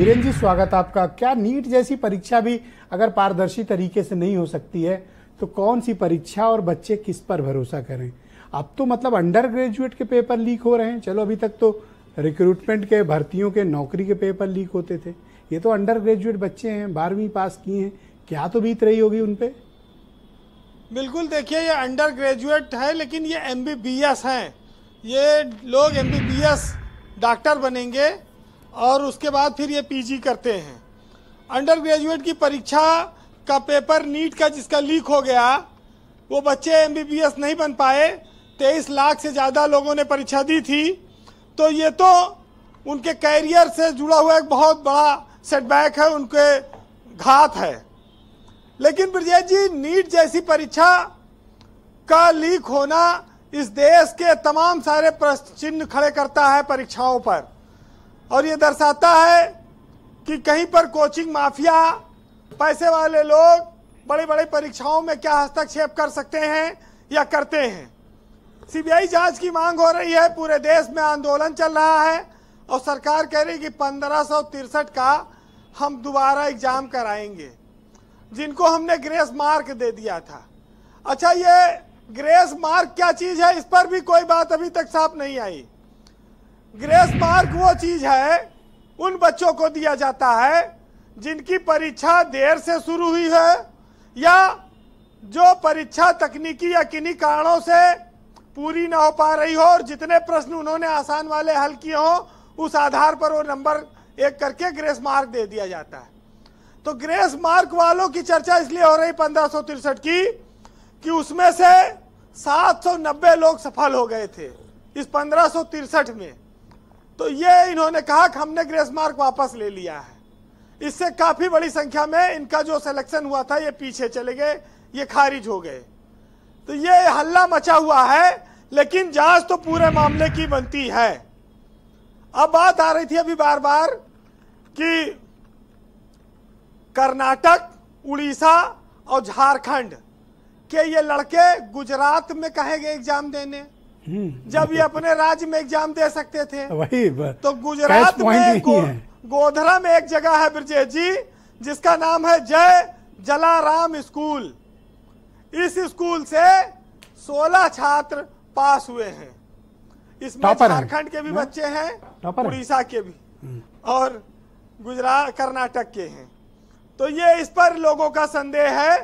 वीरेंद्र जी स्वागत आपका क्या नीट जैसी परीक्षा भी अगर पारदर्शी तरीके से नहीं हो सकती है तो कौन सी परीक्षा और बच्चे किस पर भरोसा करें अब तो मतलब अंडर ग्रेजुएट के पेपर लीक हो रहे हैं चलो अभी तक तो रिक्रूटमेंट के भर्तियों के नौकरी के पेपर लीक होते थे ये तो अंडर ग्रेजुएट बच्चे हैं बारहवीं पास किए हैं क्या तो बीत रही होगी उन पर बिल्कुल देखिए ये अंडर ग्रेजुएट है लेकिन ये एम बी बी एस हैं ये लोग M B B S doctor बनेंगे और उसके बाद फिर ये पीजी करते हैं अंडर ग्रेजुएट की परीक्षा का पेपर नीट का जिसका लीक हो गया वो बच्चे एमबीबीएस नहीं बन पाए तेईस लाख से ज़्यादा लोगों ने परीक्षा दी थी तो ये तो उनके कैरियर से जुड़ा हुआ एक बहुत बड़ा सेटबैक है उनके घात है लेकिन ब्रजेश जी नीट जैसी परीक्षा का लीक होना इस देश के तमाम सारे प्रश्न चिन्ह खड़े करता है परीक्षाओं पर और ये दर्शाता है कि कहीं पर कोचिंग माफिया पैसे वाले लोग बड़े बड़े परीक्षाओं में क्या हस्तक्षेप कर सकते हैं या करते हैं सीबीआई जांच की मांग हो रही है पूरे देश में आंदोलन चल रहा है और सरकार कह रही है कि पंद्रह का हम दोबारा एग्जाम कराएंगे जिनको हमने ग्रेस मार्क दे दिया था अच्छा ये ग्रेस मार्क क्या चीज़ है इस पर भी कोई बात अभी तक साफ नहीं आई ग्रेस मार्क वो चीज है उन बच्चों को दिया जाता है जिनकी परीक्षा देर से शुरू हुई है या जो परीक्षा तकनीकी या किन्हीं कारणों से पूरी ना हो पा रही हो और जितने प्रश्न उन्होंने आसान वाले हल किए हों उस आधार पर वो नंबर एक करके ग्रेस मार्क दे दिया जाता है तो ग्रेस मार्क वालों की चर्चा इसलिए हो रही पंद्रह की कि उसमें से 790 लोग सफल हो गए थे इस पंद्रह में तो ये इन्होंने कहा कि हमने ग्रेस मार्क वापस ले लिया है इससे काफी बड़ी संख्या में इनका जो सिलेक्शन हुआ था ये पीछे चले गए ये खारिज हो गए तो ये हल्ला मचा हुआ है लेकिन जांच तो पूरे मामले की बनती है अब बात आ रही थी अभी बार बार कि कर्नाटक उड़ीसा और झारखंड के ये लड़के गुजरात में कहे गए एग्जाम देने जब ये अपने राज्य में एग्जाम दे सकते थे वही तो गुजरात में गो, गोधरा में एक जगह है ब्रजेश जी जिसका नाम है जय जलाराम स्कूल इस स्कूल से 16 छात्र पास हुए हैं इसमें झारखंड के भी हाँ? बच्चे हैं उड़ीसा के भी हम्म। और गुजरात कर्नाटक के हैं तो ये इस पर लोगों का संदेह है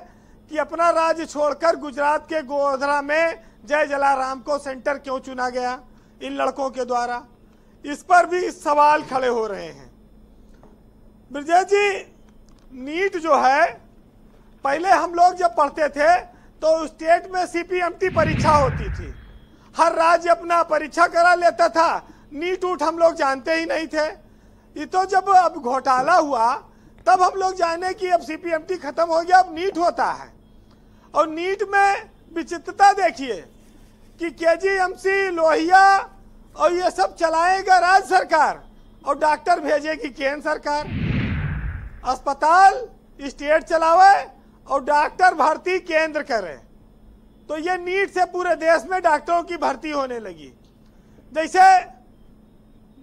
कि अपना राज्य छोड़कर गुजरात के गोधरा में जय जलाराम को सेंटर क्यों चुना गया इन लड़कों के द्वारा इस पर भी सवाल खड़े हो रहे हैं ब्रजेश जी नीट जो है पहले हम लोग जब पढ़ते थे तो स्टेट में सीपीएमटी परीक्षा होती थी हर राज्य अपना परीक्षा करा लेता था नीट उठ हम लोग जानते ही नहीं थे ये तो जब अब घोटाला हुआ तब हम लोग जाने कि अब सीपीएमटी खत्म हो गया अब नीट होता है और नीट में विचित्रता देखिए कि केजीएमसी लोहिया और ये सब चलाएगा राज्य सरकार और डॉक्टर भेजेगी केंद्र सरकार अस्पताल स्टेट चलावे और डॉक्टर भर्ती केंद्र करे तो ये नीट से पूरे देश में डॉक्टरों की भर्ती होने लगी जैसे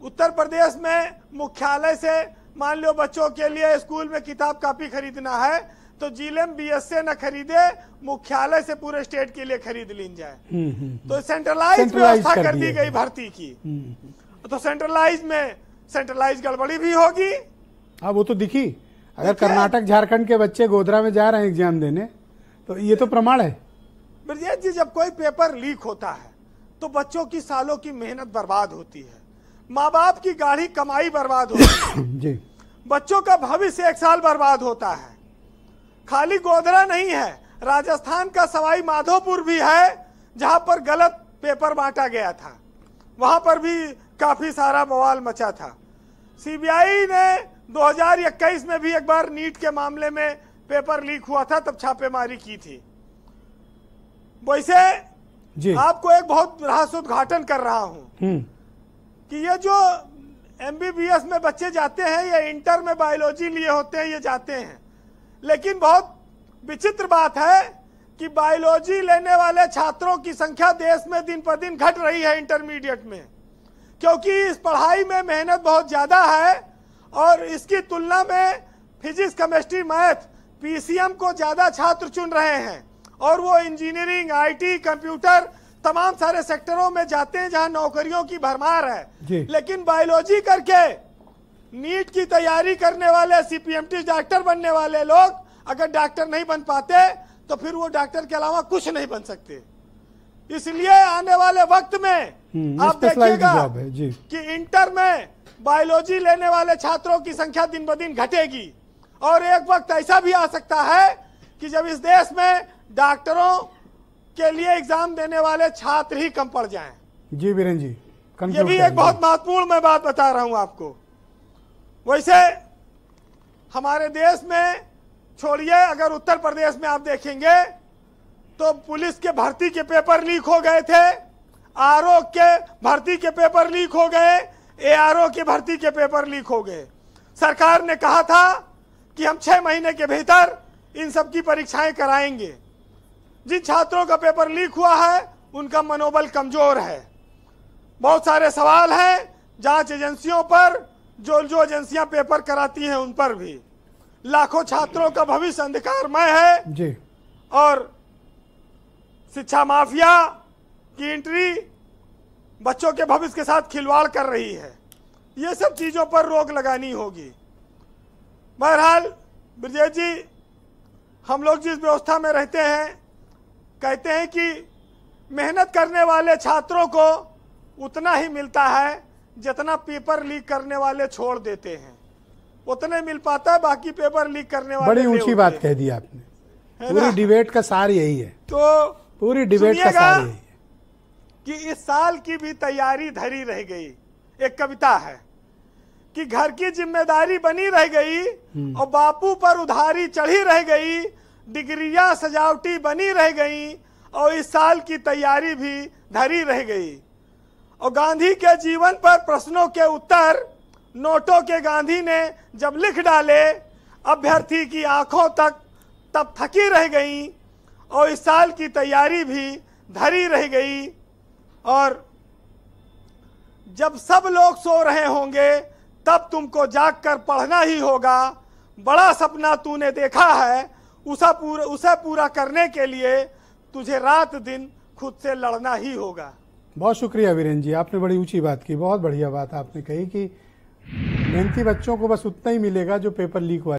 उत्तर प्रदेश में मुख्यालय से मान लो बच्चों के लिए स्कूल में किताब कापी खरीदना है तो जीलम बीएसए न खरीदे मुख्यालय से पूरे स्टेट के लिए खरीद ली जाए हम्म, हम्म, हम्म। तो सेंट्रलाइज व्यवस्था कर दी गई भर्ती की तो सेंट्रलाइज में सेंट्रलाइज गड़बड़ी भी होगी हाँ वो तो दिखी अगर कर्नाटक झारखंड के बच्चे गोधरा में जा रहे हैं एग्जाम देने तो ये तो प्रमाण है ब्रजेश जी जब कोई पेपर लीक होता है तो बच्चों की सालों की मेहनत बर्बाद होती है माँ बाप की गाढ़ी कमाई बर्बाद होती है जी बच्चों का भविष्य एक साल बर्बाद होता है खाली गोधरा नहीं है राजस्थान का सवाई माधोपुर भी है जहां पर गलत पेपर बांटा गया था वहां पर भी काफी सारा बवाल मचा था सीबीआई ने 2021 में भी एक बार नीट के मामले में पेपर लीक हुआ था तब छापेमारी की थी वैसे जी। आपको एक बहुत रहस्य उद्घाटन कर रहा हूं हम्म। कि ये जो एमबीबीएस में बच्चे जाते हैं या इंटर में बायोलॉजी लिए होते हैं ये जाते हैं लेकिन बहुत विचित्र बात है कि बायोलॉजी लेने वाले छात्रों की संख्या देश में दिन पर दिन घट रही है इंटरमीडिएट में क्योंकि इस पढ़ाई में मेहनत बहुत ज़्यादा है और इसकी तुलना में फिजिक्स केमिस्ट्री मैथ पीसीएम को ज़्यादा छात्र चुन रहे हैं और वो इंजीनियरिंग आईटी कंप्यूटर तमाम सारे सेक्टरों में जाते हैं जहां नौकरियों की भरमार है लेकिन बायोलॉजी करके नीट की तैयारी करने वाले सीपीएमटी डॉक्टर बनने वाले लोग अगर डॉक्टर नहीं बन पाते तो फिर वो डॉक्टर के अलावा कुछ नहीं बन सकते इसलिए आने वाले वक्त में हम्म, आप देखिएगा कि इंटर में बायोलॉजी लेने वाले छात्रों की संख्या दिन ब दिन घटेगी और एक वक्त ऐसा भी आ सकता है कि जब इस देश में डॉक्टरों के लिए एग्जाम देने वाले छात्र ही कम पड़ जाएं। जी बीरन जी ये भी एक बहुत महत्वपूर्ण मैं बात बता रहा हूँ आपको वैसे हमारे देश में छोड़िए अगर उत्तर प्रदेश में आप देखेंगे तो पुलिस के भर्ती के पेपर लीक हो गए थे आर के भर्ती के पेपर लीक हो गए ए के भर्ती के पेपर लीक हो गए सरकार ने कहा था कि हम छह महीने के भीतर इन सब की परीक्षाएं कराएंगे जिन छात्रों का पेपर लीक हुआ है उनका मनोबल कमज़ोर है बहुत सारे सवाल हैं जांच एजेंसियों पर जो जो एजेंसियां पेपर कराती हैं उन पर भी लाखों छात्रों का भविष्य अंधकारमय है जी और शिक्षा माफिया की एंट्री बच्चों के भविष्य के साथ खिलवाड़ कर रही है ये सब चीज़ों पर रोक लगानी होगी बहरहाल ब्रजेश जी हम लोग जिस व्यवस्था में रहते हैं कहते हैं कि मेहनत करने वाले छात्रों को उतना ही मिलता है जितना पेपर लीक करने वाले छोड़ देते हैं उतने मिल पाता है बाकी पेपर लीक करने वाले बड़ी ऊंची बात कह दी आपने पूरी डिबेट का सार यही है तो पूरी डिबेट का सार यही है कि इस साल की भी तैयारी धरी रह गई एक कविता है कि घर की जिम्मेदारी बनी रह गई हम्म। और बापू पर उधारी चढ़ी रह गई डिग्रिया सजावटी बनी रह गई और इस साल की तैयारी भी धरी रह गई और गांधी के जीवन पर प्रश्नों के उत्तर नोटों के गांधी ने जब लिख डाले अभ्यर्थी की आंखों तक तब थकी रह गई और इस साल की तैयारी भी धरी रह गई और जब सब लोग सो रहे होंगे तब तुमको जाग कर पढ़ना ही होगा बड़ा सपना तूने देखा है उसे पूरा उसे पूरा करने के लिए तुझे रात दिन खुद से लड़ना ही होगा बहुत शुक्रिया वीरेन जी आपने बड़ी ऊंची बात की बहुत बढ़िया बात आपने कही कि मेहनती बच्चों को बस उतना ही मिलेगा जो पेपर लीक हुआ